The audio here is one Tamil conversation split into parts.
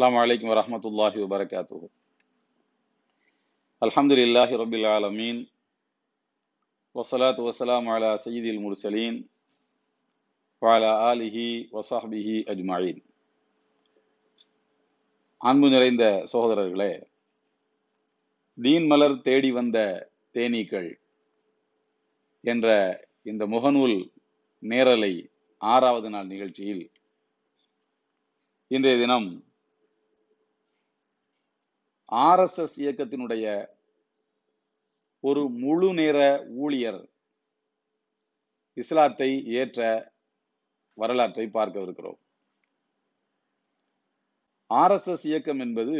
அஸ்லாம் வலைக்கம் வரமத்துல்லாஹி வபரகாத்து அல்ஹம்துலில்லாஹி ரபில் ஆலமீன் வசலாத் வசலாம் அலா சயீதில் முர்சலீன் வாலா ஆலிஹி வசாஹிஹி அஜ்மாயின் அன்பு நிறைந்த சகோதரர்களே தீன் மலர் தேடி வந்த தேனீக்கள் என்ற இந்த முகநூல் நேரலை ஆறாவது நாள் நிகழ்ச்சியில் இன்றைய தினம் ஆர்எஸ்எஸ் இயக்கத்தினுடைய ஒரு முழு நேர ஊழியர் இஸ்லாத்தை ஏற்ற வரலாற்றை பார்க்கவிருக்கிறோம் ஆர்எஸ்எஸ் இயக்கம் என்பது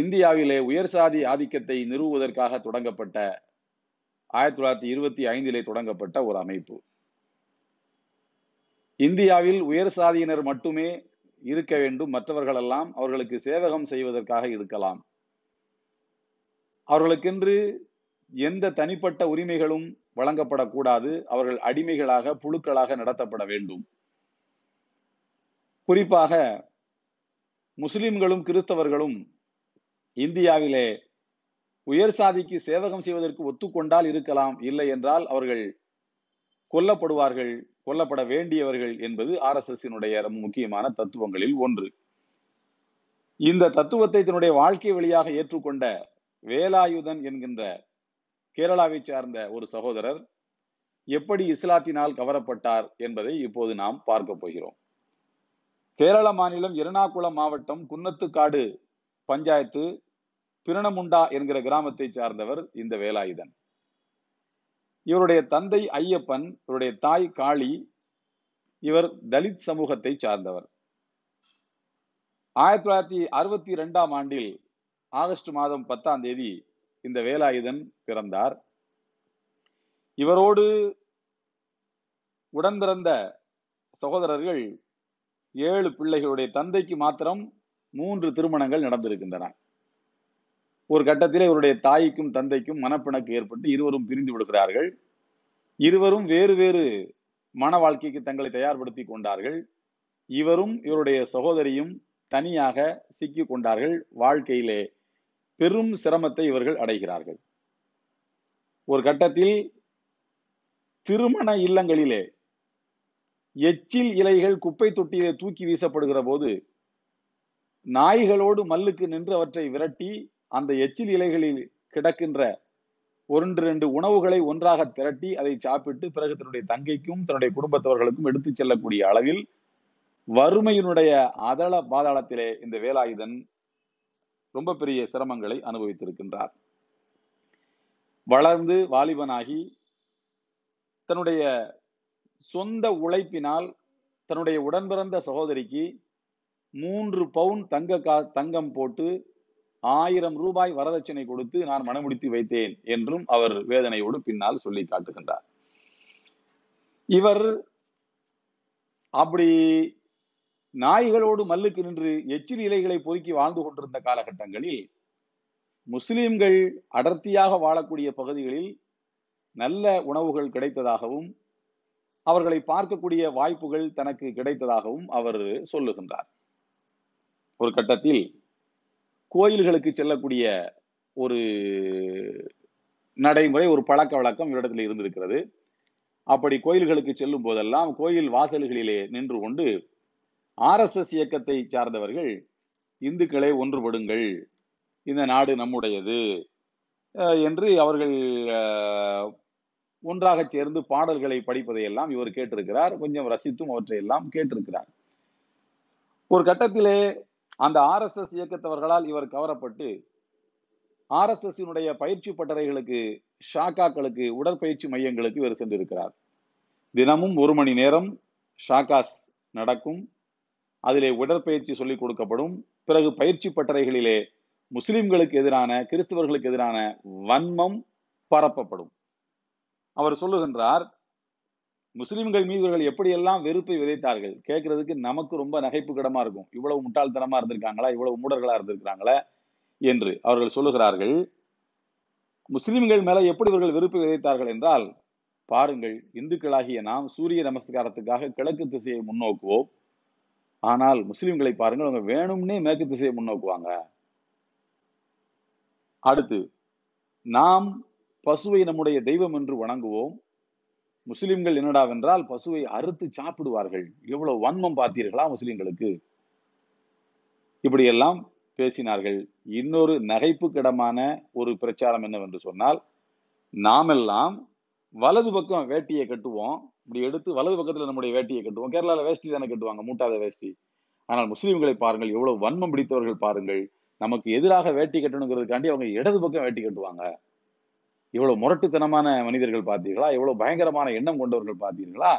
இந்தியாவிலே உயர் சாதி ஆதிக்கத்தை நிறுவுவதற்காக தொடங்கப்பட்ட ஆயிரத்தி தொள்ளாயிரத்தி இருபத்தி ஐந்திலே தொடங்கப்பட்ட ஒரு அமைப்பு இந்தியாவில் உயர் சாதியினர் மட்டுமே இருக்க வேண்டும் மற்றவர்களெல்லாம் அவர்களுக்கு சேவகம் செய்வதற்காக இருக்கலாம் அவர்களுக்கென்று எந்த தனிப்பட்ட உரிமைகளும் வழங்கப்படக்கூடாது அவர்கள் அடிமைகளாக புழுக்களாக நடத்தப்பட வேண்டும் குறிப்பாக முஸ்லிம்களும் கிறிஸ்தவர்களும் இந்தியாவிலே உயர் சாதிக்கு சேவகம் செய்வதற்கு ஒத்துக்கொண்டால் இருக்கலாம் இல்லை என்றால் அவர்கள் கொல்லப்படுவார்கள் கொல்லப்பட வேண்டியவர்கள் என்பது ஆர் எஸ் எஸ்னுடைய ரொம்ப முக்கியமான தத்துவங்களில் ஒன்று இந்த தத்துவத்தை தன்னுடைய வாழ்க்கை வழியாக ஏற்றுக்கொண்ட வேலாயுதன் என்கின்ற கேரளாவை சார்ந்த ஒரு சகோதரர் எப்படி இஸ்லாத்தினால் கவரப்பட்டார் என்பதை இப்போது நாம் பார்க்க போகிறோம் கேரள மாநிலம் எருணாகுளம் மாவட்டம் குன்னத்துக்காடு பஞ்சாயத்து பிரணமுண்டா என்கிற கிராமத்தை சார்ந்தவர் இந்த வேலாயுதன் இவருடைய தந்தை ஐயப்பன் இவருடைய தாய் காளி இவர் தலித் சமூகத்தை சார்ந்தவர் ஆயிரத்தி தொள்ளாயிரத்தி அறுபத்தி ரெண்டாம் ஆண்டில் ஆகஸ்ட் மாதம் பத்தாம் தேதி இந்த வேலாயுதன் பிறந்தார் இவரோடு உடன்பிறந்த சகோதரர்கள் ஏழு பிள்ளைகளுடைய தந்தைக்கு மாத்திரம் மூன்று திருமணங்கள் நடந்திருக்கின்றன ஒரு கட்டத்தில் இவருடைய தாய்க்கும் தந்தைக்கும் மனப்பிணக்கு ஏற்பட்டு இருவரும் பிரிந்து விடுகிறார்கள் இருவரும் வேறு வேறு மன வாழ்க்கைக்கு தங்களை தயார்படுத்தி கொண்டார்கள் இவரும் இவருடைய சகோதரியும் தனியாக சிக்கி கொண்டார்கள் வாழ்க்கையிலே பெரும் சிரமத்தை இவர்கள் அடைகிறார்கள் ஒரு கட்டத்தில் திருமண இல்லங்களிலே எச்சில் இலைகள் குப்பை தொட்டியிலே தூக்கி வீசப்படுகிற போது நாய்களோடு மல்லுக்கு நின்று அவற்றை விரட்டி அந்த எச்சில் இலைகளில் கிடக்கின்ற ஒன்று ரெண்டு உணவுகளை ஒன்றாக திரட்டி அதை சாப்பிட்டு பிறகு தன்னுடைய தங்கைக்கும் தன்னுடைய குடும்பத்தவர்களுக்கும் எடுத்து செல்லக்கூடிய அளவில் வறுமையினுடைய அதள பாதாளத்திலே இந்த வேலாயுதன் ரொம்ப பெரிய சிரமங்களை அனுபவித்திருக்கின்றார் வளர்ந்து வாலிபனாகி தன்னுடைய சொந்த உழைப்பினால் தன்னுடைய உடன்பிறந்த சகோதரிக்கு மூன்று பவுன் தங்க கா தங்கம் போட்டு ஆயிரம் ரூபாய் வரதட்சணை கொடுத்து நான் மனமுடித்து வைத்தேன் என்றும் அவர் வேதனையோடு பின்னால் சொல்லி காட்டுகின்றார் இவர் அப்படி நாய்களோடு மல்லுக்கு நின்று எச்சில் இலைகளை பொறுக்கி வாழ்ந்து கொண்டிருந்த காலகட்டங்களில் முஸ்லிம்கள் அடர்த்தியாக வாழக்கூடிய பகுதிகளில் நல்ல உணவுகள் கிடைத்ததாகவும் அவர்களை பார்க்கக்கூடிய வாய்ப்புகள் தனக்கு கிடைத்ததாகவும் அவர் சொல்லுகின்றார் ஒரு கட்டத்தில் கோயில்களுக்கு செல்லக்கூடிய ஒரு நடைமுறை ஒரு பழக்க வழக்கம் இவரிடத்தில் இருந்திருக்கிறது அப்படி கோயில்களுக்கு செல்லும் போதெல்லாம் கோயில் வாசல்களிலே நின்று கொண்டு ஆர்எஸ்எஸ் இயக்கத்தை சார்ந்தவர்கள் இந்துக்களை ஒன்றுபடுங்கள் இந்த நாடு நம்முடையது என்று அவர்கள் ஒன்றாக சேர்ந்து பாடல்களை படிப்பதையெல்லாம் இவர் கேட்டிருக்கிறார் கொஞ்சம் ரசித்தும் அவற்றையெல்லாம் கேட்டிருக்கிறார் ஒரு கட்டத்திலே அந்த ஆர்எஸ்எஸ் இயக்கத்தவர்களால் இவர் கவரப்பட்டு எஸ் பயிற்சி பட்டறைகளுக்கு ஷாக்காக்களுக்கு உடற்பயிற்சி மையங்களுக்கு இவர் சென்றிருக்கிறார் தினமும் ஒரு மணி நேரம் ஷாக்காஸ் நடக்கும் அதிலே உடற்பயிற்சி சொல்லிக் கொடுக்கப்படும் பிறகு பயிற்சி பட்டறைகளிலே முஸ்லிம்களுக்கு எதிரான கிறிஸ்தவர்களுக்கு எதிரான வன்மம் பரப்பப்படும் அவர் சொல்லுகின்றார் முஸ்லிம்கள் மீது இவர்கள் எப்படியெல்லாம் வெறுப்பை விதைத்தார்கள் கேட்கறதுக்கு நமக்கு ரொம்ப நகைப்பு கிடமா இருக்கும் இவ்வளவு முட்டாள்தனமா இருந்திருக்காங்களா இவ்வளவு மூடர்களா இருந்திருக்கிறாங்களா என்று அவர்கள் சொல்லுகிறார்கள் முஸ்லிம்கள் மேல எப்படி இவர்கள் வெறுப்பு விதைத்தார்கள் என்றால் பாருங்கள் இந்துக்களாகிய நாம் சூரிய நமஸ்காரத்துக்காக கிழக்கு திசையை முன்னோக்குவோம் ஆனால் முஸ்லிம்களை பாருங்கள் அவங்க வேணும்னே மேற்கு திசையை முன்னோக்குவாங்க அடுத்து நாம் பசுவை நம்முடைய தெய்வம் என்று வணங்குவோம் முஸ்லிம்கள் என்னடாவென்றால் பசுவை அறுத்து சாப்பிடுவார்கள் எவ்வளவு வன்மம் பார்த்தீர்களா முஸ்லிம்களுக்கு இப்படியெல்லாம் பேசினார்கள் இன்னொரு நகைப்புக்கிடமான ஒரு பிரச்சாரம் என்னவென்று சொன்னால் நாமெல்லாம் வலது பக்கம் வேட்டியை கட்டுவோம் இப்படி எடுத்து வலது பக்கத்தில் நம்முடைய வேட்டியை கட்டுவோம் கேரளாவில் வேஷ்டி தானே கட்டுவாங்க மூட்டாத வேஷ்டி ஆனால் முஸ்லீம்களை பாருங்கள் எவ்வளவு வன்மம் பிடித்தவர்கள் பாருங்கள் நமக்கு எதிராக வேட்டி கட்டணுங்கிறதுக்காண்டி அவங்க இடது பக்கம் வேட்டி கட்டுவாங்க இவ்வளவு முரட்டுத்தனமான மனிதர்கள் பார்த்தீர்களா இவ்வளவு பயங்கரமான எண்ணம் கொண்டவர்கள் பார்த்தீர்களா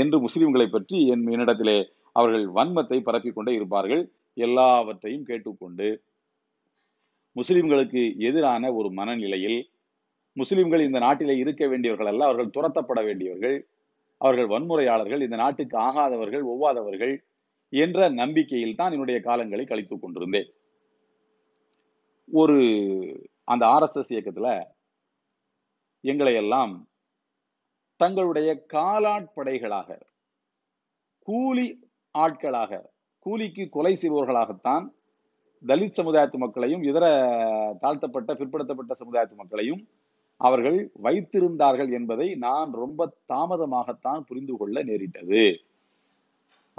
என்று முஸ்லிம்களை பற்றி என் என்னிடத்திலே அவர்கள் வன்மத்தை பரப்பி கொண்டே இருப்பார்கள் எல்லாவற்றையும் கேட்டுக்கொண்டு முஸ்லிம்களுக்கு எதிரான ஒரு மனநிலையில் முஸ்லிம்கள் இந்த நாட்டிலே இருக்க வேண்டியவர்கள் அல்ல அவர்கள் துரத்தப்பட வேண்டியவர்கள் அவர்கள் வன்முறையாளர்கள் இந்த நாட்டுக்கு ஆகாதவர்கள் ஒவ்வாதவர்கள் என்ற நம்பிக்கையில் தான் என்னுடைய காலங்களை கழித்து கொண்டிருந்தேன் ஒரு அந்த ஆர்எஸ்எஸ் இயக்கத்தில் எங்களையெல்லாம் தங்களுடைய காலாட்படைகளாக கூலி ஆட்களாக கூலிக்கு கொலை செய்பவர்களாகத்தான் தலித் சமுதாயத்து மக்களையும் இதர தாழ்த்தப்பட்ட பிற்படுத்தப்பட்ட சமுதாயத்து மக்களையும் அவர்கள் வைத்திருந்தார்கள் என்பதை நான் ரொம்ப தாமதமாகத்தான் புரிந்து கொள்ள நேரிட்டது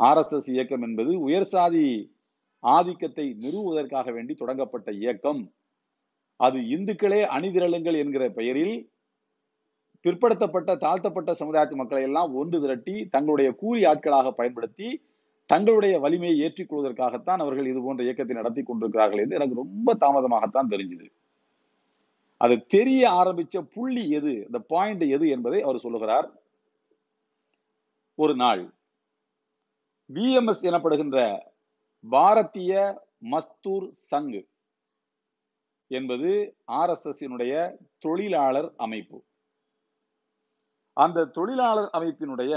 ஆர்எஸ்எஸ் இயக்கம் என்பது உயர் சாதி ஆதிக்கத்தை நிறுவுவதற்காக வேண்டி தொடங்கப்பட்ட இயக்கம் அது இந்துக்களே அணிதிரளுங்கள் என்கிற பெயரில் பிற்படுத்தப்பட்ட தாழ்த்தப்பட்ட சமுதாயத்து மக்களை எல்லாம் ஒன்று திரட்டி தங்களுடைய கூறி ஆட்களாக பயன்படுத்தி தங்களுடைய வலிமையை ஏற்றிக் கொள்வதற்காகத்தான் அவர்கள் இது போன்ற இயக்கத்தை நடத்தி கொண்டிருக்கிறார்கள் என்று எனக்கு ரொம்ப தாமதமாகத்தான் தெரிஞ்சது அது தெரிய ஆரம்பிச்ச புள்ளி எது இந்த பாயிண்ட் எது என்பதை அவர் சொல்லுகிறார் ஒரு நாள் பிஎம்எஸ் எனப்படுகின்ற பாரதிய மஸ்தூர் சங்கு என்பது எஸ் தொழிலாளர் அமைப்பு அந்த தொழிலாளர் அமைப்பினுடைய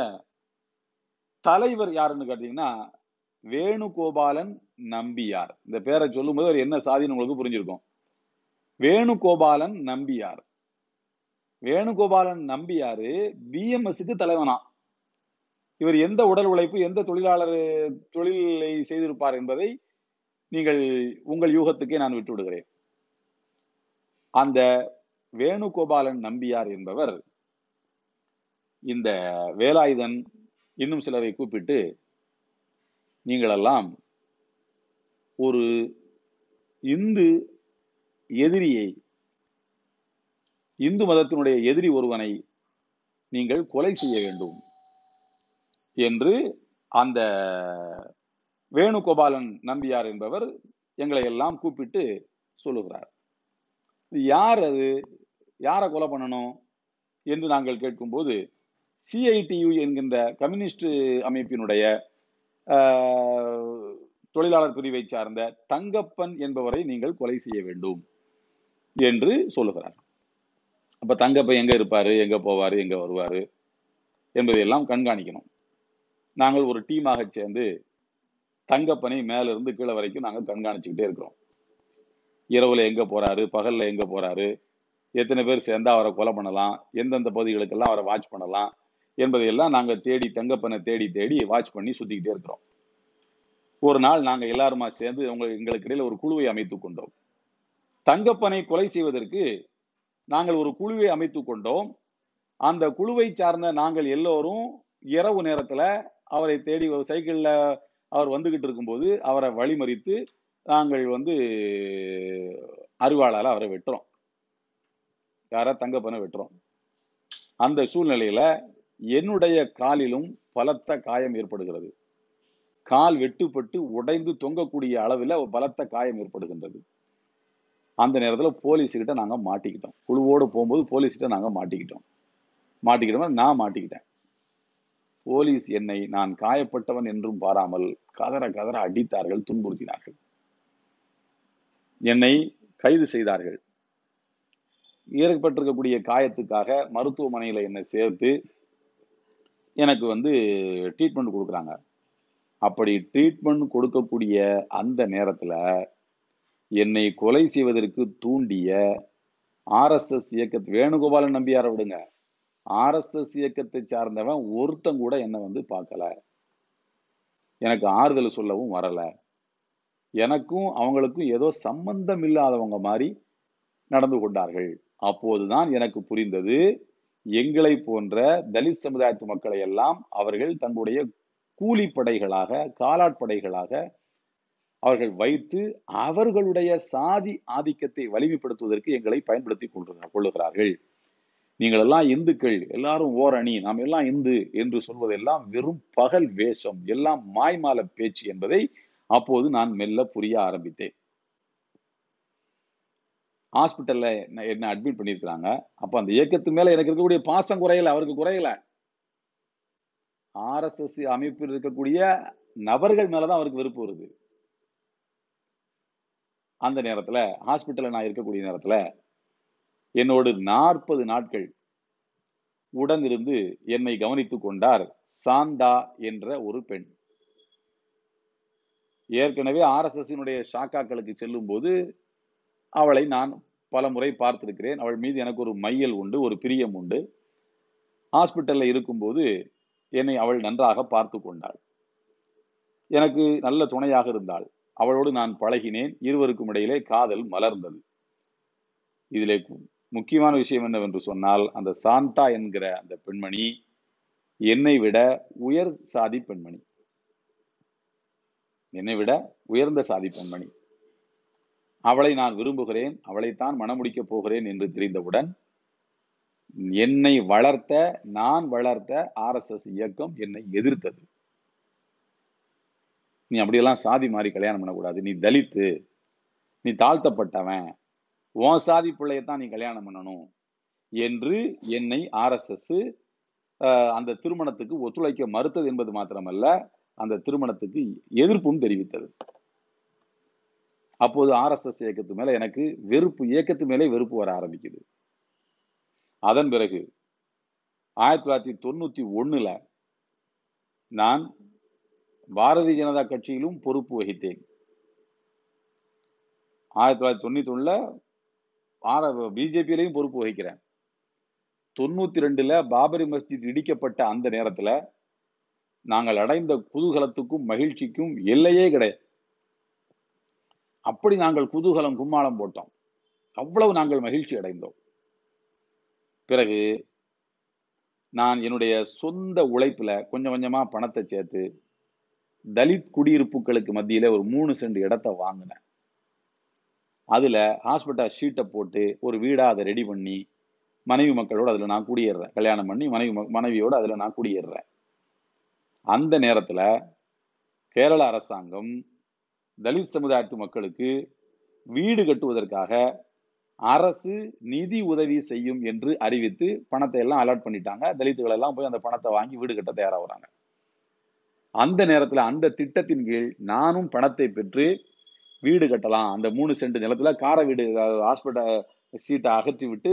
தலைவர் யாருன்னு கேட்டீங்கன்னா வேணுகோபாலன் நம்பியார் இந்த பேரை சொல்லும்போது அவர் என்ன சாதின்னு உங்களுக்கு புரிஞ்சிருக்கும் வேணுகோபாலன் நம்பியார் வேணுகோபாலன் நம்பியாரு பிஎம்எஸ்க்கு தலைவனா இவர் எந்த உடல் உழைப்பு எந்த தொழிலாளர் தொழிலை செய்திருப்பார் என்பதை நீங்கள் உங்கள் யூகத்துக்கே நான் விட்டு விடுகிறேன் அந்த வேணுகோபாலன் நம்பியார் என்பவர் இந்த வேலாயுதன் இன்னும் சிலரை கூப்பிட்டு நீங்களெல்லாம் ஒரு இந்து எதிரியை இந்து மதத்தினுடைய எதிரி ஒருவனை நீங்கள் கொலை செய்ய வேண்டும் என்று அந்த வேணுகோபாலன் நம்பியார் என்பவர் எங்களை எல்லாம் கூப்பிட்டு சொல்லுகிறார் யார் அது யாரை கொலை பண்ணணும் என்று நாங்கள் கேட்கும்போது சிஐடியு என்கின்ற கம்யூனிஸ்ட் அமைப்பினுடைய தொழிலாளர் பிரிவை சார்ந்த தங்கப்பன் என்பவரை நீங்கள் கொலை செய்ய வேண்டும் என்று சொல்லுகிறார் அப்ப தங்கப்பன் எங்க இருப்பாரு எங்க போவாரு எங்க வருவாரு என்பதையெல்லாம் கண்காணிக்கணும் நாங்கள் ஒரு டீமாக சேர்ந்து தங்கப்பனை மேலிருந்து கீழே வரைக்கும் நாங்கள் கண்காணிச்சுக்கிட்டே இருக்கிறோம் இரவுல எங்க போறாரு பகல்ல எங்க போறாரு எத்தனை பேர் சேர்ந்தா அவரை கொலை பண்ணலாம் எந்தெந்த பகுதிகளுக்கெல்லாம் அவரை வாட்ச் பண்ணலாம் என்பதையெல்லாம் நாங்கள் தேடி தங்கப்பனை தேடி தேடி வாட்ச் பண்ணி சுற்றிக்கிட்டே இருக்கிறோம் ஒரு நாள் நாங்கள் எல்லாருமா சேர்ந்து உங்கள் எங்களுக்கு இடையில் ஒரு குழுவை அமைத்து கொண்டோம் தங்கப்பனை கொலை செய்வதற்கு நாங்கள் ஒரு குழுவை அமைத்து கொண்டோம் அந்த குழுவை சார்ந்த நாங்கள் எல்லோரும் இரவு நேரத்தில் அவரை தேடி ஒரு சைக்கிளில் அவர் வந்துக்கிட்டு இருக்கும்போது அவரை வழிமறித்து நாங்கள் வந்து அறிவாளால் அவரை வெட்டுறோம் யாரா தங்கப்பனை வெட்டுறோம் அந்த சூழ்நிலையில் என்னுடைய காலிலும் பலத்த காயம் ஏற்படுகிறது கால் வெட்டுப்பட்டு உடைந்து தொங்கக்கூடிய அளவில் பலத்த காயம் ஏற்படுகின்றது அந்த நேரத்தில் போலீஸ்கிட்ட நாங்கள் மாட்டிக்கிட்டோம் குழுவோடு போகும்போது போலீஸ்கிட்ட நாங்கள் மாட்டிக்கிட்டோம் மாட்டிக்கிட்டோம் நான் மாட்டிக்கிட்டேன் போலீஸ் என்னை நான் காயப்பட்டவன் என்றும் பாராமல் கதற கதற அடித்தார்கள் துன்புறுத்தினார்கள் என்னை கைது செய்தார்கள் ஏற்பட்டிருக்கக்கூடிய காயத்துக்காக மருத்துவமனையில் என்னை சேர்த்து எனக்கு வந்து ட்ரீட்மெண்ட் கொடுக்குறாங்க அப்படி ட்ரீட்மெண்ட் கொடுக்கக்கூடிய அந்த நேரத்தில் என்னை கொலை செய்வதற்கு தூண்டிய ஆர்எஸ்எஸ் இயக்கத்து வேணுகோபாலன் நம்பியாரை விடுங்க ஆர்எஸ்எஸ் இயக்கத்தை சார்ந்தவன் ஒருத்தன் கூட என்னை வந்து பார்க்கல எனக்கு ஆறுதல் சொல்லவும் வரலை எனக்கும் அவங்களுக்கும் ஏதோ சம்பந்தம் இல்லாதவங்க மாதிரி நடந்து கொண்டார்கள் அப்போதுதான் எனக்கு புரிந்தது எங்களை போன்ற தலித் சமுதாயத்து மக்களை எல்லாம் அவர்கள் தங்களுடைய கூலிப்படைகளாக காலாட்படைகளாக அவர்கள் வைத்து அவர்களுடைய சாதி ஆதிக்கத்தை வலிமைப்படுத்துவதற்கு எங்களை பயன்படுத்தி கொள்ளுகிறார்கள் நீங்கள் எல்லாம் இந்துக்கள் எல்லாரும் ஓர் அணி நாம் எல்லாம் இந்து என்று சொல்வதெல்லாம் வெறும் பகல் வேஷம் எல்லாம் மாய்மால பேச்சு என்பதை அப்போது நான் மெல்ல புரிய ஆரம்பித்தேன் ஹாஸ்பிட்டலில் என்ன அட்மிட் பண்ணியிருக்கிறாங்க அப்போ அந்த இயக்கத்து மேலே எனக்கு இருக்கக்கூடிய பாசம் குறையலை அவருக்கு குறையல ஆர்எஸ்எஸ் அமைப்பில் இருக்கக்கூடிய நபர்கள் மேலே தான் அவருக்கு வெறுப்பு வருது அந்த நேரத்தில் ஹாஸ்பிட்டலில் நான் இருக்கக்கூடிய நேரத்தில் என்னோடு நாற்பது நாட்கள் உடனிருந்து என்னை கவனித்து கொண்டார் சாந்தா என்ற ஒரு பெண் ஏற்கனவே ஆர்எஸ்எஸ்னுடைய சாக்காக்களுக்கு செல்லும் போது அவளை நான் பல முறை பார்த்திருக்கிறேன் அவள் மீது எனக்கு ஒரு மையல் உண்டு ஒரு பிரியம் உண்டு ஹாஸ்பிட்டலில் இருக்கும்போது என்னை அவள் நன்றாக பார்த்து கொண்டாள் எனக்கு நல்ல துணையாக இருந்தாள் அவளோடு நான் பழகினேன் இருவருக்கும் இடையிலே காதல் மலர்ந்தது இதிலே முக்கியமான விஷயம் என்னவென்று சொன்னால் அந்த சாந்தா என்கிற அந்த பெண்மணி என்னை விட உயர் சாதி பெண்மணி என்னை விட உயர்ந்த சாதி பெண்மணி அவளை நான் விரும்புகிறேன் அவளைத்தான் மணமுடிக்கப் போகிறேன் என்று தெரிந்தவுடன் என்னை வளர்த்த நான் வளர்த்த ஆர்எஸ்எஸ் இயக்கம் என்னை எதிர்த்தது நீ அப்படியெல்லாம் சாதி மாறி கல்யாணம் பண்ணக்கூடாது நீ தலித்து நீ தாழ்த்தப்பட்டவன் உன் சாதி பிள்ளையத்தான் நீ கல்யாணம் பண்ணணும் என்று என்னை ஆர்எஸ்எஸ் அந்த திருமணத்துக்கு ஒத்துழைக்க மறுத்தது என்பது மாத்திரமல்ல அந்த திருமணத்துக்கு எதிர்ப்பும் தெரிவித்தது அப்போது ஆர்எஸ்எஸ் இயக்கத்து மேலே எனக்கு வெறுப்பு இயக்கத்து மேலே வெறுப்பு வர ஆரம்பிக்குது அதன் பிறகு ஆயிரத்தி தொள்ளாயிரத்தி தொண்ணூற்றி ஒன்றில் நான் பாரதிய ஜனதா கட்சியிலும் பொறுப்பு வகித்தேன் ஆயிரத்தி தொள்ளாயிரத்தி தொண்ணூற்றி ஒன்றில் ஆர பிஜேபியிலையும் பொறுப்பு வகிக்கிறேன் தொண்ணூற்றி ரெண்டில் பாபரி மஸ்ஜித் இடிக்கப்பட்ட அந்த நேரத்தில் நாங்கள் அடைந்த குதூகலத்துக்கும் மகிழ்ச்சிக்கும் எல்லையே கிடையாது அப்படி நாங்கள் குதூகலம் கும்மாளம் போட்டோம் அவ்வளவு நாங்கள் மகிழ்ச்சி அடைந்தோம் பிறகு நான் என்னுடைய சொந்த உழைப்பில் கொஞ்சம் கொஞ்சமாக பணத்தை சேர்த்து தலித் குடியிருப்புகளுக்கு மத்தியில் ஒரு மூணு சென்ட் இடத்த வாங்கினேன் அதில் ஹாஸ்பிட்டல் ஷீட்டை போட்டு ஒரு வீடாக அதை ரெடி பண்ணி மனைவி மக்களோடு அதில் நான் குடியேறேன் கல்யாணம் பண்ணி மனைவி மனைவியோடு அதில் நான் குடியேறேன் அந்த நேரத்தில் கேரள அரசாங்கம் தலித் சமுதாயத்து மக்களுக்கு வீடு கட்டுவதற்காக அரசு நிதி உதவி செய்யும் என்று அறிவித்து பணத்தை எல்லாம் அலாட் பண்ணிட்டாங்க தலித்துகள் எல்லாம் போய் அந்த பணத்தை வாங்கி வீடு கட்ட தயாராகிறாங்க அந்த நேரத்தில் அந்த திட்டத்தின் கீழ் நானும் பணத்தை பெற்று வீடு கட்டலாம் அந்த மூணு சென்ட் நிலத்துல கார வீடு ஹாஸ்பிட்டல் சீட்டை அகற்றி விட்டு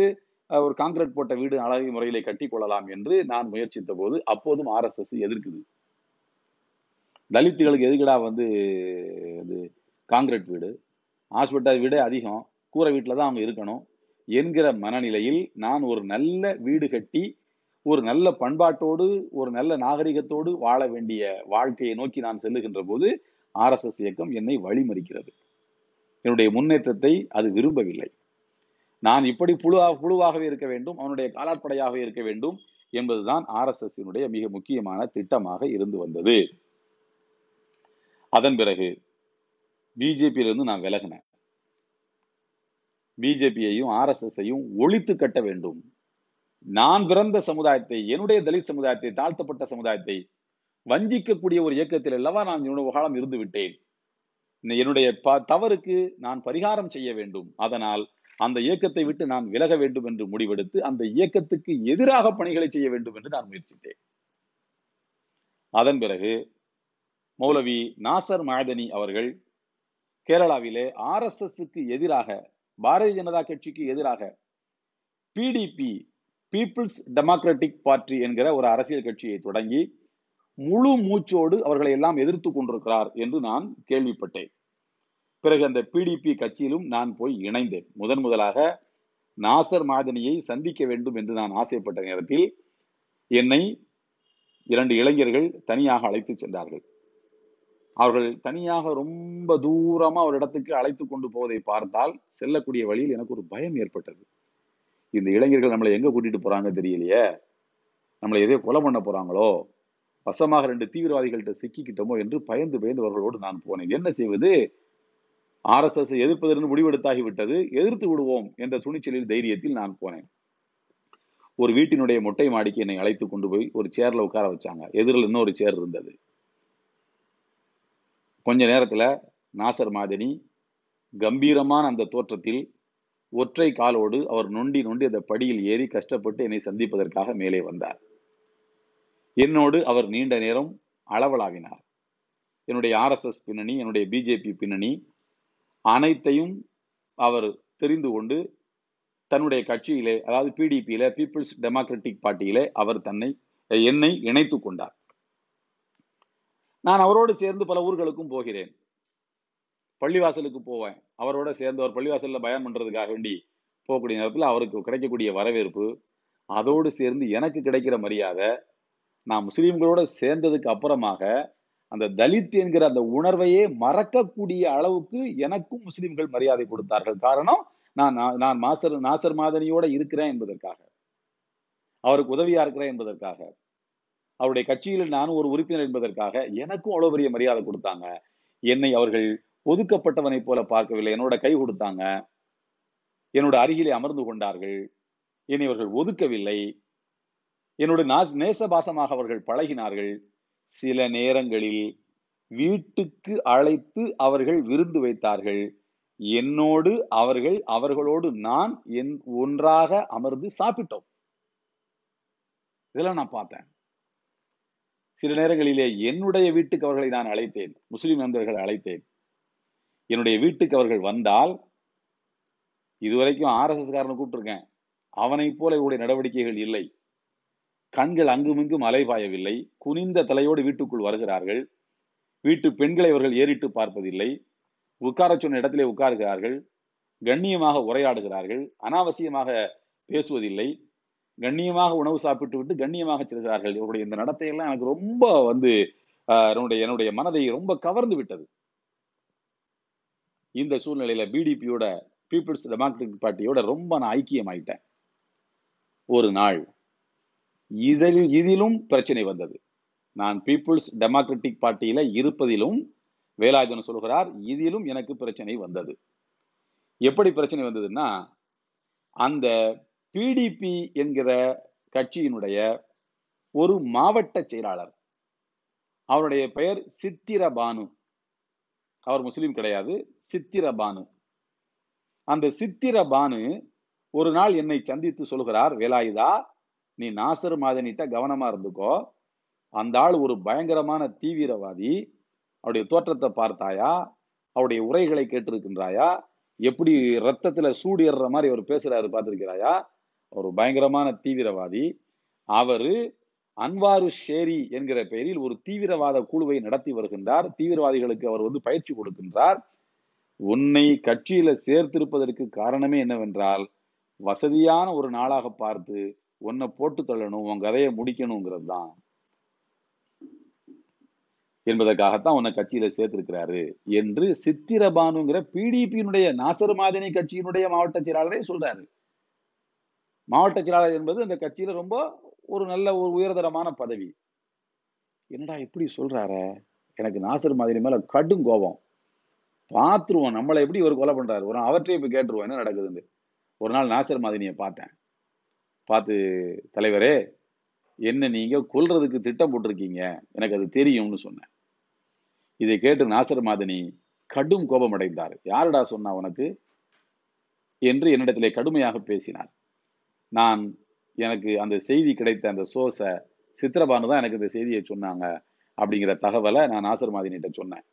ஒரு காங்கிரீட் போட்ட வீடு அழகு முறையில் கட்டி கொள்ளலாம் என்று நான் முயற்சித்த போது அப்போதும் ஆர்எஸ்எஸ் எதிர்க்குது தலித்துகளுக்கு எதுக்கடா வந்து இது காங்கிரீட் வீடு ஹாஸ்பிட்டல் வீடு அதிகம் கூரை வீட்டில் தான் அவங்க இருக்கணும் என்கிற மனநிலையில் நான் ஒரு நல்ல வீடு கட்டி ஒரு நல்ல பண்பாட்டோடு ஒரு நல்ல நாகரிகத்தோடு வாழ வேண்டிய வாழ்க்கையை நோக்கி நான் செல்லுகின்ற போது ஆர்எஸ்எஸ் இயக்கம் என்னை வழிமறிக்கிறது என்னுடைய முன்னேற்றத்தை அது விரும்பவில்லை நான் இப்படி புழுவாக புழுவாகவே இருக்க வேண்டும் அவனுடைய காலாட்படையாகவே இருக்க வேண்டும் என்பதுதான் ஆர்எஸ்எஸ்னுடைய மிக முக்கியமான திட்டமாக இருந்து வந்தது அதன் பிறகு பிஜேபியிலிருந்து நான் விலகினேன் பிஜேபியையும் ஆர்எஸ்எஸ்ஸையும் ஒழித்து கட்ட வேண்டும் நான் பிறந்த சமுதாயத்தை என்னுடைய தலித் சமுதாயத்தை தாழ்த்தப்பட்ட சமுதாயத்தை வஞ்சிக்கக்கூடிய ஒரு இயக்கத்தில் அல்லவா நான் இவ்வளவு காலம் இருந்து விட்டேன் என்னுடைய ப தவறுக்கு நான் பரிகாரம் செய்ய வேண்டும் அதனால் அந்த இயக்கத்தை விட்டு நான் விலக வேண்டும் என்று முடிவெடுத்து அந்த இயக்கத்துக்கு எதிராக பணிகளை செய்ய வேண்டும் என்று நான் முயற்சித்தேன் அதன் பிறகு மௌலவி நாசர் மாயதனி அவர்கள் கேரளாவிலே ஆர்எஸ்எஸ்க்கு எதிராக பாரதிய ஜனதா கட்சிக்கு எதிராக பிடிபி பீப்புள்ஸ் டெமோக்ராட்டிக் பார்ட்டி என்கிற ஒரு அரசியல் கட்சியை தொடங்கி முழு மூச்சோடு அவர்களை எல்லாம் எதிர்த்து கொண்டிருக்கிறார் என்று நான் கேள்விப்பட்டேன் பிறகு அந்த பிடிபி கட்சியிலும் நான் போய் இணைந்தேன் முதன் முதலாக நாசர் மாதனியை சந்திக்க வேண்டும் என்று நான் ஆசைப்பட்ட நேரத்தில் என்னை இரண்டு இளைஞர்கள் தனியாக அழைத்து சென்றார்கள் அவர்கள் தனியாக ரொம்ப தூரமாக ஒரு இடத்துக்கு அழைத்து கொண்டு போவதை பார்த்தால் செல்லக்கூடிய வழியில் எனக்கு ஒரு பயம் ஏற்பட்டது இந்த இளைஞர்கள் நம்மளை எங்கே கூட்டிகிட்டு போறாங்க தெரியலையே நம்மளை எதையோ கொலை பண்ண போகிறாங்களோ வசமாக ரெண்டு தீவிரவாதிகள்கிட்ட சிக்கிக்கிட்டோமோ என்று பயந்து பயந்து அவர்களோடு நான் போனேன் என்ன செய்வது ஆர்எஸ்எஸ் எதிர்ப்பதற்கு முடிவெடுத்தாகிவிட்டது எதிர்த்து விடுவோம் என்ற துணிச்சலில் தைரியத்தில் நான் போனேன் ஒரு வீட்டினுடைய மொட்டை மாடிக்கு என்னை அழைத்து கொண்டு போய் ஒரு சேர்ல உட்கார வச்சாங்க எதிரில் இன்னொரு சேர் இருந்தது கொஞ்ச நேரத்தில் நாசர் மாதினி கம்பீரமான அந்த தோற்றத்தில் ஒற்றை காலோடு அவர் நொண்டி நொண்டி அந்த படியில் ஏறி கஷ்டப்பட்டு என்னை சந்திப்பதற்காக மேலே வந்தார் என்னோடு அவர் நீண்ட நேரம் அளவலாவினார் என்னுடைய ஆர்எஸ்எஸ் பின்னணி என்னுடைய பிஜேபி பின்னணி அனைத்தையும் அவர் தெரிந்து கொண்டு தன்னுடைய கட்சியிலே அதாவது பிடிபியில பீப்புள்ஸ் டெமோக்ராட்டிக் பார்ட்டியிலே அவர் தன்னை என்னை இணைத்து கொண்டார் நான் அவரோடு சேர்ந்து பல ஊர்களுக்கும் போகிறேன் பள்ளிவாசலுக்கு போவேன் அவரோட சேர்ந்து அவர் பள்ளிவாசலில் பயன் பண்ணுறதுக்காக வேண்டி போகக்கூடிய நேரத்தில் அவருக்கு கிடைக்கக்கூடிய வரவேற்பு அதோடு சேர்ந்து எனக்கு கிடைக்கிற மரியாதை நான் முஸ்லீம்களோட சேர்ந்ததுக்கு அப்புறமாக அந்த தலித் என்கிற அந்த உணர்வையே மறக்கக்கூடிய அளவுக்கு எனக்கும் முஸ்லிம்கள் மரியாதை கொடுத்தார்கள் காரணம் நான் நான் மாசர் நாசர் மாதனியோட இருக்கிறேன் என்பதற்காக அவருக்கு உதவியா இருக்கிறேன் என்பதற்காக அவருடைய கட்சியில் நானும் ஒரு உறுப்பினர் என்பதற்காக எனக்கும் அவ்வளோ பெரிய மரியாதை கொடுத்தாங்க என்னை அவர்கள் ஒதுக்கப்பட்டவனை போல பார்க்கவில்லை என்னோட கை கொடுத்தாங்க என்னோட அருகிலே அமர்ந்து கொண்டார்கள் என்னை அவர்கள் ஒதுக்கவில்லை என்னோட நாஸ் நேசபாசமாக அவர்கள் பழகினார்கள் சில நேரங்களில் வீட்டுக்கு அழைத்து அவர்கள் விருந்து வைத்தார்கள் என்னோடு அவர்கள் அவர்களோடு நான் என் ஒன்றாக அமர்ந்து சாப்பிட்டோம் இதெல்லாம் நான் பார்த்தேன் சில நேரங்களிலே என்னுடைய வீட்டுக்கு அவர்களை நான் அழைத்தேன் முஸ்லிம் நண்பர்கள் அழைத்தேன் என்னுடைய வீட்டுக்கு அவர்கள் வந்தால் இதுவரைக்கும் ஆர்எஸ்எஸ் காரனை கூப்பிட்டுருக்கேன் அவனை போல இவருடைய நடவடிக்கைகள் இல்லை கண்கள் அங்குமிங்கும் அலைபாயவில்லை குனிந்த தலையோடு வீட்டுக்குள் வருகிறார்கள் வீட்டு பெண்களை அவர்கள் ஏறிட்டு பார்ப்பதில்லை உட்கார சொன்ன இடத்திலே உட்காருகிறார்கள் கண்ணியமாக உரையாடுகிறார்கள் அனாவசியமாக பேசுவதில்லை கண்ணியமாக உணவு சாப்பிட்டு விட்டு கண்ணியமாக செல்கிறார்கள் இவருடைய இந்த நடத்தையெல்லாம் எனக்கு ரொம்ப வந்து என்னுடைய என்னுடைய மனதை ரொம்ப கவர்ந்து விட்டது இந்த சூழ்நிலையில பிடிபியோட பீப்புள்ஸ் டெமோக்ராட்டிக் பார்ட்டியோட ரொம்ப நான் ஐக்கியம் ஆயிட்டேன் ஒரு நாள் இதில் இதிலும் பிரச்சனை வந்தது நான் பீப்புள்ஸ் டெமோக்ராட்டிக் பார்ட்டியில இருப்பதிலும் வேலாயுதன் சொல்கிறார் இதிலும் எனக்கு பிரச்சனை வந்தது எப்படி பிரச்சனை வந்ததுன்னா அந்த பிடிபி என்கிற கட்சியினுடைய ஒரு மாவட்ட செயலாளர் அவருடைய பெயர் சித்திரபானு அவர் முஸ்லீம் கிடையாது சித்திரபானு அந்த சித்திரபானு ஒரு நாள் என்னை சந்தித்து சொல்கிறார் வேலாயுதா நீ நாசர் மாதனிட்ட கவனமா இருந்துக்கோ அந்த ஆள் ஒரு பயங்கரமான தீவிரவாதி அவருடைய தோற்றத்தை பார்த்தாயா அவருடைய உரைகளை கேட்டிருக்கின்றாயா எப்படி ரத்தத்துல சூடிடுற மாதிரி அவர் பேசுறாரு பார்த்திருக்கிறாயா ஒரு பயங்கரமான தீவிரவாதி அவர் அன்வாரு ஷேரி என்கிற பெயரில் ஒரு தீவிரவாத குழுவை நடத்தி வருகின்றார் தீவிரவாதிகளுக்கு அவர் வந்து பயிற்சி கொடுக்கின்றார் உன்னை கட்சியில சேர்த்திருப்பதற்கு காரணமே என்னவென்றால் வசதியான ஒரு நாளாக பார்த்து உன்னை போட்டு தள்ளணும் உன் கதையை முடிக்கணுங்கிறது தான் என்பதற்காகத்தான் உன்னை கட்சியில சேர்த்திருக்கிறாரு என்று சித்திரபானுங்கிற பிடிபியினுடைய நாசர் மாதினி கட்சியினுடைய மாவட்ட செயலாளரே சொல்றாரு மாவட்ட செயலாளர் என்பது அந்த கட்சியில ரொம்ப ஒரு நல்ல ஒரு உயர்தரமான பதவி என்னடா இப்படி சொல்கிறார எனக்கு நாசர் மாதிரி மேல கடும் கோபம் பார்த்துருவோம் நம்மளை எப்படி இவர் கொலை பண்றாரு ஒரு அவற்றையும் இப்போ கேட்டுருவோம் என்ன நடக்குதுன்னு ஒரு நாள் நாசர் மாதினியை பார்த்தேன் பார்த்து தலைவரே என்ன நீங்க கொல்றதுக்கு திட்டம் போட்டிருக்கீங்க எனக்கு அது தெரியும்னு சொன்னேன் இதை கேட்டு நாசர் மாதினி கடும் கோபமடைந்தார் யாரடா சொன்னா உனக்கு என்று என்னிடத்திலே கடுமையாக பேசினார் நான் எனக்கு அந்த செய்தி கிடைத்த அந்த சோர்ஸை சித்திரபானு தான் எனக்கு இந்த செய்தியை சொன்னாங்க அப்படிங்கிற தகவலை நான் நாசர் மாதினிட்ட சொன்னேன்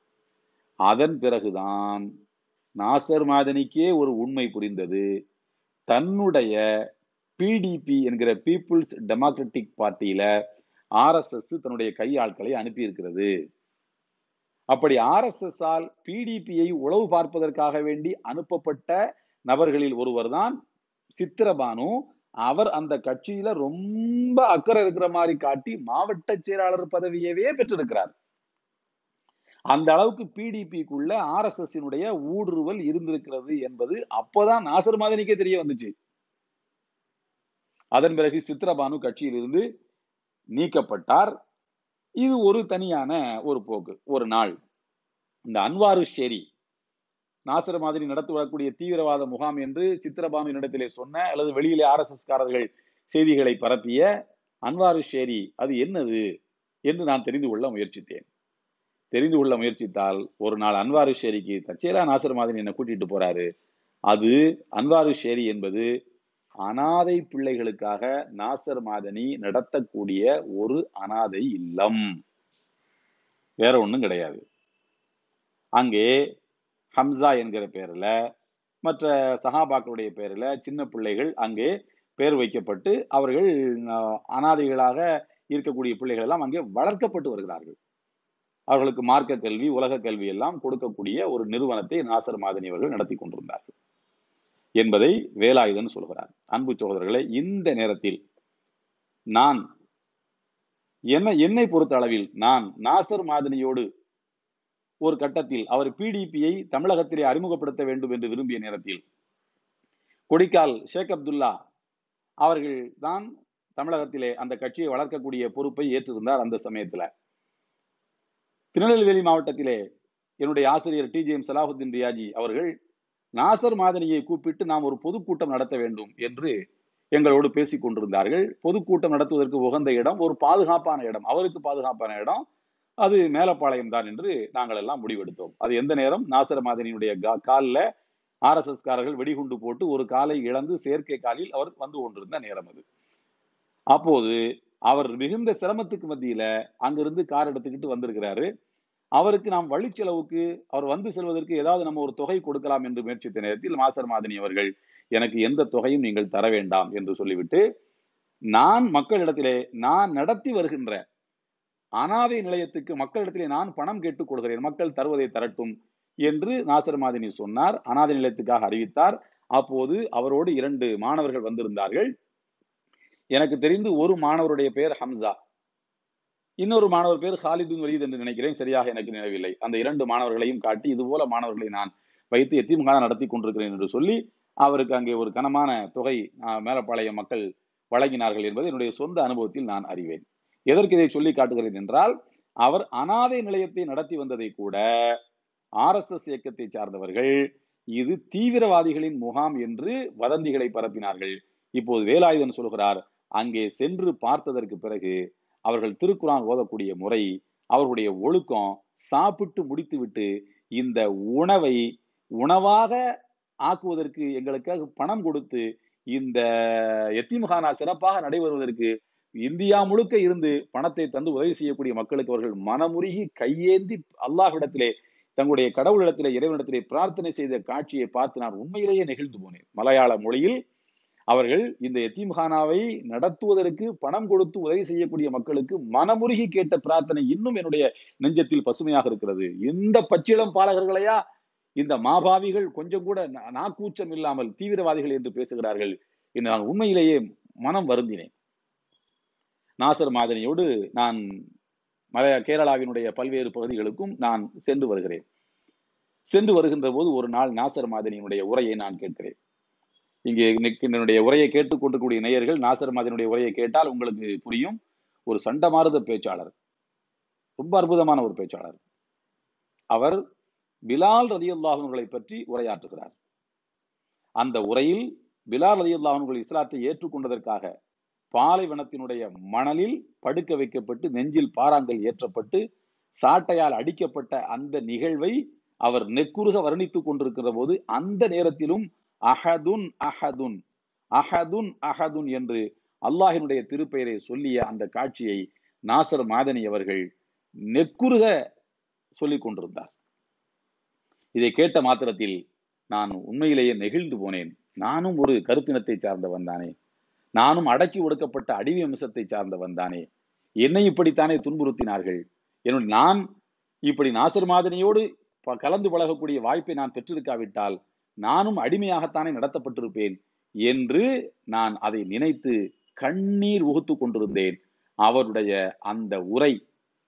அதன் பிறகுதான் நாசர் மாதினிக்கே ஒரு உண்மை புரிந்தது தன்னுடைய பிடிபி என்கிற பீப்புள்ஸ் டெமோக்ராட்டிக் பார்ட்டியில ஆர்எஸ்எஸ் தன்னுடைய கையாட்களை அனுப்பியிருக்கிறது அப்படி ஆர்எஸ்எஸ் ஆல் பிடிபியை உளவு பார்ப்பதற்காக வேண்டி அனுப்பப்பட்ட நபர்களில் ஒருவர் தான் சித்திரபானு அவர் அந்த கட்சியில ரொம்ப அக்கறை இருக்கிற மாதிரி காட்டி மாவட்ட செயலாளர் பதவியவே பெற்றிருக்கிறார் அந்த அளவுக்கு பிடிபிக்குள்ள ஆர் எஸ் எஸ் ஊடுருவல் இருந்திருக்கிறது என்பது அப்பதான் நாசர் மாதிரிக்கே தெரிய வந்துச்சு அதன் பிறகு கட்சியில் கட்சியிலிருந்து நீக்கப்பட்டார் இது ஒரு தனியான ஒரு போக்கு ஒரு நாள் இந்த அன்வாரு ஷெரி நாசர் மாதிரி நடத்தி வரக்கூடிய தீவிரவாத முகாம் என்று சித்திரபாமியினிடத்திலே சொன்ன அல்லது வெளியிலே ஆர்எஸ்எஸ் காரர்கள் செய்திகளை பரப்பிய அன்வாரு ஷேரி அது என்னது என்று நான் தெரிந்து கொள்ள முயற்சித்தேன் தெரிந்து கொள்ள முயற்சித்தால் ஒரு நாள் அன்வாரு ஷேரிக்கு தச்சேரா நாசர் மாதிரி என்னை கூட்டிட்டு போறாரு அது அன்வாரு ஷேரி என்பது அனாதை பிள்ளைகளுக்காக நாசர் மாதனி நடத்தக்கூடிய ஒரு அனாதை இல்லம் வேற ஒன்றும் கிடையாது அங்கே ஹம்சா என்கிற பேரில் மற்ற சஹாபாக்களுடைய பேரில் சின்ன பிள்ளைகள் அங்கே பெயர் வைக்கப்பட்டு அவர்கள் அனாதைகளாக இருக்கக்கூடிய பிள்ளைகள் எல்லாம் அங்கே வளர்க்கப்பட்டு வருகிறார்கள் அவர்களுக்கு மார்க்க கல்வி உலக கல்வி எல்லாம் கொடுக்கக்கூடிய ஒரு நிறுவனத்தை நாசர் மாதனி அவர்கள் நடத்தி கொண்டிருந்தார்கள் என்பதை வேலாயுதன் சொல்கிறார் அன்பு சகோதரர்களை இந்த நேரத்தில் நான் என்ன என்னை பொறுத்த அளவில் நான் நாசர் மாதினியோடு ஒரு கட்டத்தில் அவர் பிடிபியை தமிழகத்திலே அறிமுகப்படுத்த வேண்டும் என்று விரும்பிய நேரத்தில் கொடிக்கால் ஷேக் அப்துல்லா அவர்கள் தான் தமிழகத்திலே அந்த கட்சியை வளர்க்கக்கூடிய பொறுப்பை ஏற்றிருந்தார் அந்த சமயத்தில் திருநெல்வேலி மாவட்டத்திலே என்னுடைய ஆசிரியர் T J M Salahuddin Riyaji அவர்கள் நாசர் மாதனியை கூப்பிட்டு நாம் ஒரு பொதுக்கூட்டம் நடத்த வேண்டும் என்று எங்களோடு பேசிக் கொண்டிருந்தார்கள் பொதுக்கூட்டம் நடத்துவதற்கு உகந்த இடம் ஒரு பாதுகாப்பான இடம் அவருக்கு பாதுகாப்பான இடம் அது மேலப்பாளையம் தான் என்று நாங்கள் எல்லாம் முடிவெடுத்தோம் அது எந்த நேரம் நாசர் மாதினியுடைய காலில் ஆர்எஸ்எஸ் காரர்கள் வெடிகுண்டு போட்டு ஒரு காலை இழந்து செயற்கை காலில் அவர் வந்து கொண்டிருந்த நேரம் அது அப்போது அவர் மிகுந்த சிரமத்துக்கு மத்தியில அங்கிருந்து கார் எடுத்துக்கிட்டு வந்திருக்கிறாரு அவருக்கு நாம் வழிச்செலவுக்கு அவர் வந்து செல்வதற்கு ஏதாவது நம்ம ஒரு தொகை கொடுக்கலாம் என்று முயற்சித்த நேரத்தில் மாசர் மாதினி அவர்கள் எனக்கு எந்த தொகையும் நீங்கள் தர வேண்டாம் என்று சொல்லிவிட்டு நான் மக்களிடத்திலே நான் நடத்தி வருகின்ற அனாதை நிலையத்துக்கு மக்களிடத்திலே நான் பணம் கேட்டுக் கொள்கிறேன் மக்கள் தருவதை தரட்டும் என்று நாசர் மாதினி சொன்னார் அனாதை நிலையத்துக்காக அறிவித்தார் அப்போது அவரோடு இரண்டு மாணவர்கள் வந்திருந்தார்கள் எனக்கு தெரிந்து ஒரு மாணவருடைய பெயர் ஹம்சா இன்னொரு மாணவர் பேர் ஹாலிதுன் வலீத் என்று நினைக்கிறேன் சரியாக எனக்கு நினைவில்லை அந்த இரண்டு மாணவர்களையும் காட்டி இது போல மாணவர்களை நான் வைத்து எத்திமுகாதான் நடத்தி கொண்டிருக்கிறேன் என்று சொல்லி அவருக்கு அங்கே ஒரு கனமான தொகை மேலப்பாளைய மக்கள் வழங்கினார்கள் என்பது என்னுடைய சொந்த அனுபவத்தில் நான் அறிவேன் எதற்கு இதை சொல்லி காட்டுகிறேன் என்றால் அவர் அனாதை நிலையத்தை நடத்தி வந்ததை கூட ஆர் எஸ் எஸ் இயக்கத்தை சார்ந்தவர்கள் இது தீவிரவாதிகளின் முகாம் என்று வதந்திகளை பரப்பினார்கள் இப்போது வேலாயுதன் சொல்கிறார் அங்கே சென்று பார்த்ததற்கு பிறகு அவர்கள் திருக்குறான் ஓதக்கூடிய முறை அவர்களுடைய ஒழுக்கம் சாப்பிட்டு முடித்துவிட்டு இந்த உணவை உணவாக ஆக்குவதற்கு எங்களுக்காக பணம் கொடுத்து இந்த எத்திமுகானா சிறப்பாக நடைபெறுவதற்கு இந்தியா முழுக்க இருந்து பணத்தை தந்து உதவி செய்யக்கூடிய மக்களுக்கு அவர்கள் மனமுருகி கையேந்தி அல்லாஹ்விடத்திலே தங்களுடைய கடவுளிடத்திலே இறைவனிடத்திலே பிரார்த்தனை செய்த காட்சியை பார்த்து நான் உண்மையிலேயே நெகிழ்ந்து போனேன் மலையாள மொழியில் அவர்கள் இந்த எத்தீம்ஹானாவை நடத்துவதற்கு பணம் கொடுத்து உதவி செய்யக்கூடிய மக்களுக்கு மனமுருகி கேட்ட பிரார்த்தனை இன்னும் என்னுடைய நெஞ்சத்தில் பசுமையாக இருக்கிறது இந்த பச்சிளம் பாலகர்களையா இந்த மாபாவிகள் கொஞ்சம் கூட நாக்கூச்சம் இல்லாமல் தீவிரவாதிகள் என்று பேசுகிறார்கள் என்று நான் உண்மையிலேயே மனம் வருந்தினேன் நாசர் மாதினியோடு நான் மலைய கேரளாவினுடைய பல்வேறு பகுதிகளுக்கும் நான் சென்று வருகிறேன் சென்று வருகின்ற போது ஒரு நாள் நாசர் மாதனியினுடைய உரையை நான் கேட்கிறேன் இங்கே என்னுடைய உரையை கேட்டுக்கொண்டிருக்கூடிய நேயர்கள் நாசர் மாதனியுடைய உரையை கேட்டால் உங்களுக்கு புரியும் ஒரு சண்டமாறுத பேச்சாளர் ரொம்ப அற்புதமான ஒரு பேச்சாளர் அவர் பிலால் ரதி பற்றி உரையாற்றுகிறார் அந்த உரையில் பிலால் ரதி இஸ்லாத்தை ஏற்றுக்கொண்டதற்காக பாலைவனத்தினுடைய மணலில் படுக்க வைக்கப்பட்டு நெஞ்சில் பாறாங்கல் ஏற்றப்பட்டு சாட்டையால் அடிக்கப்பட்ட அந்த நிகழ்வை அவர் நெக்குருக வர்ணித்துக் கொண்டிருக்கிற போது அந்த நேரத்திலும் அஹதுன் அஹதுன் அஹதுன் அஹதுன் என்று அல்லாஹினுடைய திருப்பெயரை சொல்லிய அந்த காட்சியை நாசர் மாதனி அவர்கள் நெக்குருக சொல்லிக் கொண்டிருந்தார் இதை கேட்ட மாத்திரத்தில் நான் உண்மையிலேயே நெகிழ்ந்து போனேன் நானும் ஒரு கருப்பினத்தை சார்ந்தவன் தானே நானும் அடக்கி ஒடுக்கப்பட்ட அடிவி அம்சத்தை சார்ந்தவன் தானே என்னை இப்படித்தானே துன்புறுத்தினார்கள் என்னுடைய நான் இப்படி நாசர் மாதினியோடு கலந்து பழகக்கூடிய வாய்ப்பை நான் பெற்றிருக்காவிட்டால் நானும் அடிமையாகத்தானே நடத்தப்பட்டிருப்பேன் என்று நான் அதை நினைத்து கண்ணீர் உகுத்து கொண்டிருந்தேன் அவருடைய அந்த உரை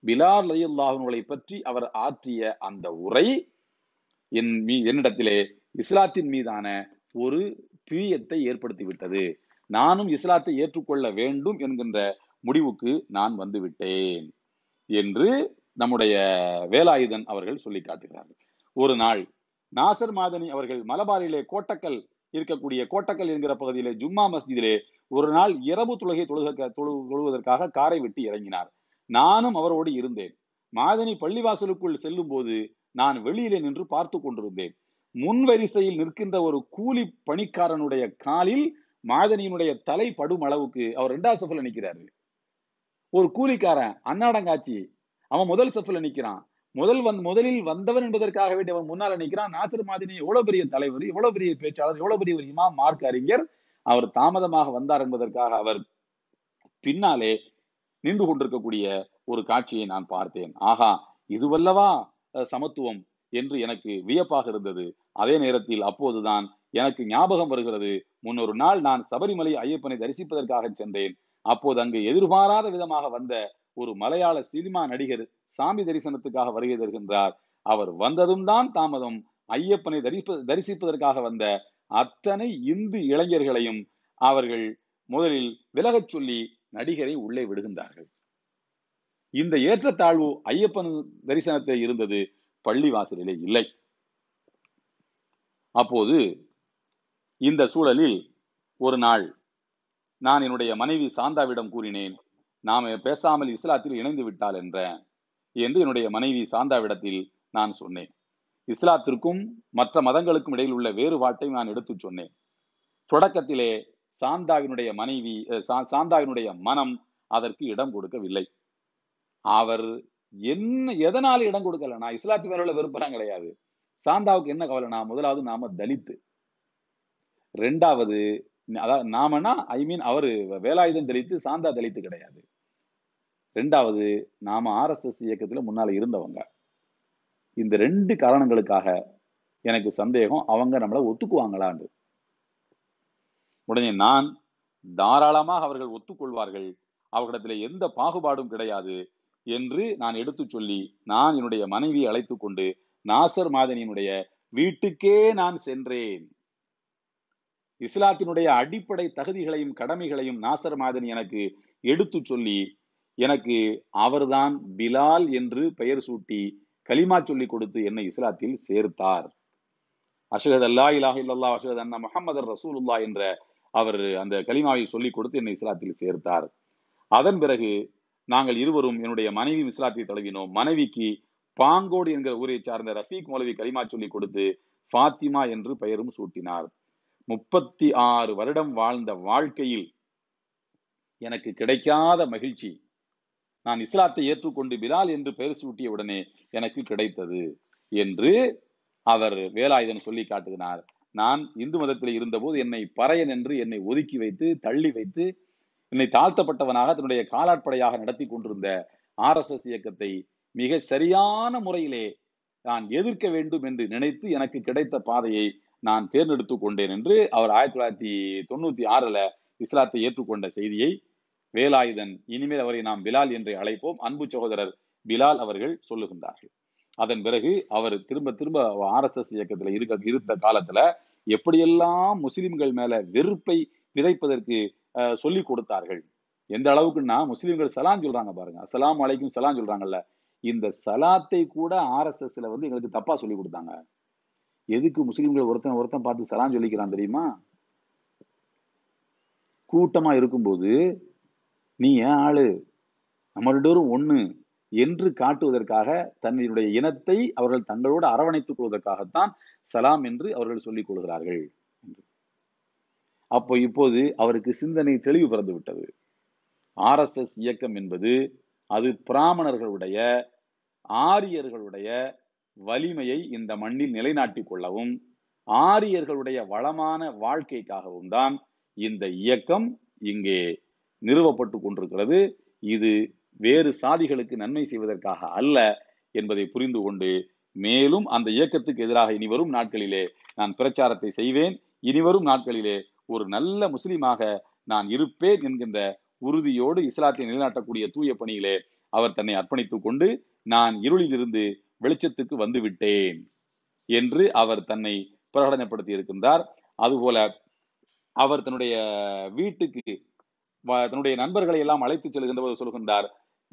பிலால் லயுல்லாஹனுகளை பற்றி அவர் ஆற்றிய அந்த உரை என் மீ என்னிடத்திலே இஸ்லாத்தின் மீதான ஒரு தீயத்தை ஏற்படுத்திவிட்டது நானும் இஸ்லாத்தை ஏற்றுக்கொள்ள வேண்டும் என்கின்ற முடிவுக்கு நான் வந்துவிட்டேன் என்று நம்முடைய வேலாயுதன் அவர்கள் சொல்லி காட்டுகிறார்கள் ஒரு நாள் நாசர் மாதனி அவர்கள் மலபாரிலே கோட்டக்கல் இருக்கக்கூடிய கோட்டக்கல் என்கிற பகுதியிலே ஜும்மா மஸ்ஜிதிலே ஒரு நாள் இரவு தொழுகை தொழுக தொழு தொழுவதற்காக காரை வெட்டி இறங்கினார் நானும் அவரோடு இருந்தேன் மாதனி பள்ளிவாசலுக்குள் செல்லும் போது நான் வெளியிலே நின்று பார்த்து கொண்டிருந்தேன் முன் வரிசையில் நிற்கின்ற ஒரு கூலி பணிக்காரனுடைய காலில் மாதனியினுடைய தலை படும் அளவுக்கு அவர் ரெண்டாவது சஃபில் நிற்கிறாரு ஒரு கூலிக்காரன் அன்னாடங்காச்சி அவன் முதல் சஃபில் நிற்கிறான் முதல் வந் முதலில் வந்தவன் என்பதற்காக வேண்டிய அவன் முன்னால் நிற்கிறான் நாசர் மாதினி எவ்வளவு பெரிய தலைவர் எவ்வளவு பெரிய பேச்சாளர் எவ்வளவு பெரிய ஒரு இமாம் மார்க் அறிஞர் அவர் தாமதமாக வந்தார் என்பதற்காக அவர் பின்னாலே நின்று கொண்டிருக்கக்கூடிய ஒரு காட்சியை நான் பார்த்தேன் ஆகா இதுவல்லவா சமத்துவம் என்று எனக்கு வியப்பாக இருந்தது அதே நேரத்தில் அப்போதுதான் எனக்கு ஞாபகம் வருகிறது முன்னொரு நாள் நான் சபரிமலை ஐயப்பனை தரிசிப்பதற்காக சென்றேன் அப்போது அங்கு எதிர்பாராத விதமாக வந்த ஒரு மலையாள சினிமா நடிகர் சாமி தரிசனத்துக்காக வருகை தருகின்றார் அவர் வந்ததும் தான் தாமதம் ஐயப்பனை தரிப்ப தரிசிப்பதற்காக வந்த அத்தனை இந்து இளைஞர்களையும் அவர்கள் முதலில் விலகச் சொல்லி நடிகரை உள்ளே விடுகின்றார்கள் இந்த ஏற்றத்தாழ்வு ஐயப்பன் தரிசனத்தை இருந்தது பள்ளி இல்லை அப்போது இந்த சூழலில் ஒரு நாள் நான் என்னுடைய மனைவி சாந்தாவிடம் கூறினேன் நாம் பேசாமல் இஸ்லாத்தில் இணைந்து விட்டால் என்ற என்று என்னுடைய மனைவி சாந்தாவிடத்தில் நான் சொன்னேன் இஸ்லாத்திற்கும் மற்ற மதங்களுக்கும் இடையில் உள்ள வேறுபாட்டையும் நான் எடுத்து சொன்னேன் தொடக்கத்திலே சாந்தாவினுடைய மனைவி சாந்தாவினுடைய மனம் அதற்கு இடம் கொடுக்கவில்லை அவர் என்ன எதனால இடம் கொடுக்கல நான் இஸ்லாத்து மேல உள்ள விருப்பம் கிடையாது சாந்தாவுக்கு என்ன கவலை நான் முதலாவது நாம தலித்து ரெண்டாவது அதாவது நாமனா ஐ மீன் அவர் வேலாயுதம் தெளித்து சாந்தா தெளித்து கிடையாது ரெண்டாவது நாம ஆர்எஸ்எஸ் இயக்கத்தில் முன்னால் இருந்தவங்க இந்த ரெண்டு காரணங்களுக்காக எனக்கு சந்தேகம் அவங்க நம்மளை ஒத்துக்குவாங்களான்னு உடனே நான் தாராளமாக அவர்கள் ஒத்துக்கொள்வார்கள் அவர்களிடத்தில் எந்த பாகுபாடும் கிடையாது என்று நான் எடுத்து சொல்லி நான் என்னுடைய மனைவியை அழைத்து கொண்டு நாசர் மாதனியினுடைய வீட்டுக்கே நான் சென்றேன் இஸ்லாத்தினுடைய அடிப்படை தகுதிகளையும் கடமைகளையும் நாசர் மாதன் எனக்கு எடுத்து சொல்லி எனக்கு அவர்தான் பிலால் என்று பெயர் சூட்டி கலிமா சொல்லி கொடுத்து என்னை இஸ்லாத்தில் சேர்த்தார் அஷகத் அல்லா இலாஹ் இல்லா அஷகத் அண்ணா முகமது ரசூலுல்லா என்ற அவர் அந்த கலிமாவை சொல்லி கொடுத்து என்னை இஸ்லாத்தில் சேர்த்தார் அதன் பிறகு நாங்கள் இருவரும் என்னுடைய மனைவி இஸ்லாத்தை தழுவினோம் மனைவிக்கு பாங்கோடு என்கிற ஊரை சார்ந்த ரஃபீக் மௌலவி கலிமா சொல்லி கொடுத்து ஃபாத்திமா என்று பெயரும் சூட்டினார் முப்பத்தி ஆறு வருடம் வாழ்ந்த வாழ்க்கையில் எனக்கு கிடைக்காத மகிழ்ச்சி நான் இஸ்லாத்தை ஏற்றுக்கொண்டு பிலால் என்று பெயர் சூட்டிய உடனே எனக்கு கிடைத்தது என்று அவர் வேலாயுதன் சொல்லி காட்டுகிறார் நான் இந்து மதத்தில் இருந்தபோது என்னை பறையன் என்று என்னை ஒதுக்கி வைத்து தள்ளி வைத்து என்னை தாழ்த்தப்பட்டவனாக தன்னுடைய காலாட்படையாக நடத்தி கொண்டிருந்த ஆர் எஸ் எஸ் இயக்கத்தை மிக சரியான முறையிலே நான் எதிர்க்க வேண்டும் என்று நினைத்து எனக்கு கிடைத்த பாதையை நான் தேர்ந்தெடுத்து கொண்டேன் என்று அவர் ஆயிரத்தி தொள்ளாயிரத்தி தொண்ணூத்தி ஆறுல இஸ்லாத்தை ஏற்றுக்கொண்ட செய்தியை வேலாயுதன் இனிமேல் அவரை நாம் பிலால் என்று அழைப்போம் அன்பு சகோதரர் பிலால் அவர்கள் சொல்லுகின்றார்கள் அதன் பிறகு அவர் திரும்ப திரும்ப ஆர் எஸ் எஸ் இயக்கத்துல இருக்க இருந்த காலத்துல எப்படியெல்லாம் முஸ்லிம்கள் மேல வெறுப்பை விதைப்பதற்கு சொல்லி கொடுத்தார்கள் எந்த அளவுக்குன்னா முஸ்லிம்கள் சலாம் சொல்றாங்க பாருங்க அசலாம் அலைக்கும் சலாம் சொல்றாங்கல்ல இந்த சலாத்தை கூட ஆர் எஸ் எஸ்ல வந்து எங்களுக்கு தப்பா சொல்லி கொடுத்தாங்க எதுக்கு முஸ்லீம்கள் ஒருத்தன் ஒருத்தன் பார்த்து சலாம் சொல்லிக்கிறான் தெரியுமா கூட்டமா இருக்கும்போது நீ ஏன் ஆளு நம்ம ஒண்ணு என்று காட்டுவதற்காக தன்னுடைய இனத்தை அவர்கள் தங்களோடு அரவணைத்துக் கொள்வதற்காகத்தான் சலாம் என்று அவர்கள் சொல்லிக் கொள்கிறார்கள் அப்போ இப்போது அவருக்கு சிந்தனை தெளிவு பிறந்து விட்டது ஆர்எஸ்எஸ் இயக்கம் என்பது அது பிராமணர்களுடைய ஆரியர்களுடைய வலிமையை இந்த மண்ணில் நிலைநாட்டிக் கொள்ளவும் ஆரியர்களுடைய வளமான வாழ்க்கைக்காகவும் தான் இந்த இயக்கம் இங்கே நிறுவப்பட்டு கொண்டிருக்கிறது இது வேறு சாதிகளுக்கு நன்மை செய்வதற்காக அல்ல என்பதை புரிந்து கொண்டு மேலும் அந்த இயக்கத்துக்கு எதிராக இனிவரும் நாட்களிலே நான் பிரச்சாரத்தை செய்வேன் இனிவரும் நாட்களிலே ஒரு நல்ல முஸ்லீமாக நான் இருப்பேன் என்கின்ற உறுதியோடு இஸ்லாத்தை நிலைநாட்டக்கூடிய தூய பணியிலே அவர் தன்னை அர்ப்பணித்துக் கொண்டு நான் இருளிலிருந்து வெளிச்சத்துக்கு வந்துவிட்டேன் என்று அவர் தன்னை பிரகடனப்படுத்தி இருக்கின்றார் அதுபோல அவர் தன்னுடைய வீட்டுக்கு தன்னுடைய நண்பர்களை எல்லாம் அழைத்து செல்கின்ற போது சொல்கின்றார்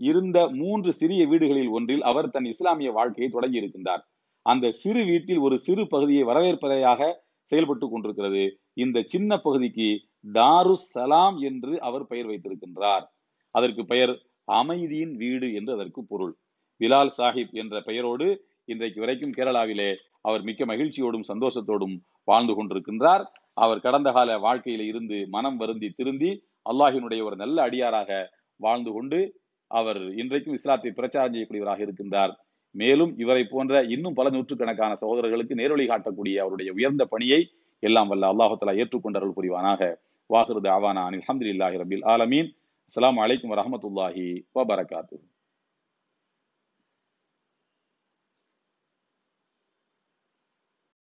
இருந்த மூன்று சிறிய வீடுகளில் ஒன்றில் அவர் தன் இஸ்லாமிய வாழ்க்கையை தொடங்கி இருக்கின்றார் அந்த சிறு வீட்டில் ஒரு சிறு பகுதியை வரவேற்பதையாக செயல்பட்டு கொண்டிருக்கிறது இந்த சின்ன பகுதிக்கு தாரு சலாம் என்று அவர் பெயர் வைத்திருக்கின்றார் அதற்கு பெயர் அமைதியின் வீடு என்று அதற்கு பொருள் பிலால் சாஹிப் என்ற பெயரோடு இன்றைக்கு வரைக்கும் கேரளாவிலே அவர் மிக்க மகிழ்ச்சியோடும் சந்தோஷத்தோடும் வாழ்ந்து கொண்டிருக்கின்றார் அவர் கடந்த கால வாழ்க்கையில இருந்து மனம் வருந்தி திருந்தி அல்லாஹினுடைய ஒரு நல்ல அடியாராக வாழ்ந்து கொண்டு அவர் இன்றைக்கும் இஸ்லாத்தை பிரச்சாரம் செய்யக்கூடியவராக இருக்கின்றார் மேலும் இவரை போன்ற இன்னும் பல நூற்றுக்கணக்கான சகோதரர்களுக்கு நேரொழி காட்டக்கூடிய அவருடைய உயர்ந்த பணியை எல்லாம் வல்ல அல்லாஹத்தலா ஏற்றுக்கொண்ட அருள் புரிவானாக வாஹருத் அவானா இல்லாஹி ரபில் ஆலமீன் அஸ்லாம் வலைக்கம் வரமத்துல்லாஹி வபரகாத்து